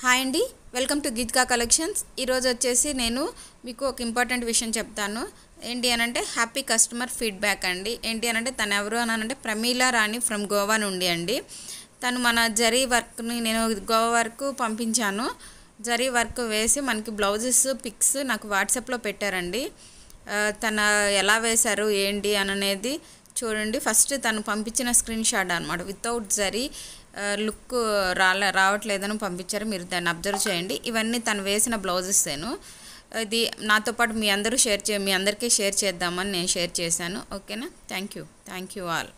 hi అండి welcome to గీత్కా collections ఈరోజు వచ్చేసి నేను మీకు ఒక ఇంపార్టెంట్ విషయం చెప్తాను ఏంటి అనంటే హ్యాపీ కస్టమర్ ఫీడ్బ్యాక్ అండి ఏంటి అనంటే తను ఎవరు అని అంటే ప్రమీలా రాణి ఫ్రమ్ గోవా నుండి అండి తను మన జరీ వర్క్ని నేను గోవా వరకు పంపించాను జరీ వర్క్ వేసి మనకి బ్లౌజెస్ పిక్స్ నాకు వాట్సాప్లో పెట్టారండి తన ఎలా వేశారు ఏంటి అని అనేది చూడండి ఫస్ట్ తను పంపించిన స్క్రీన్ షాట్ అనమాట వితౌట్ జరీ లుక్ రాలే రావట్లేదని పంపించారు మీరు దాన్ని అబ్జర్వ్ చేయండి ఇవన్నీ తను వేసిన బ్లౌజెస్ నేను ఇది నాతో పాటు మీ అందరూ షేర్ చే మీ అందరికీ షేర్ చేద్దామని నేను షేర్ చేశాను ఓకేనా thank you thank you all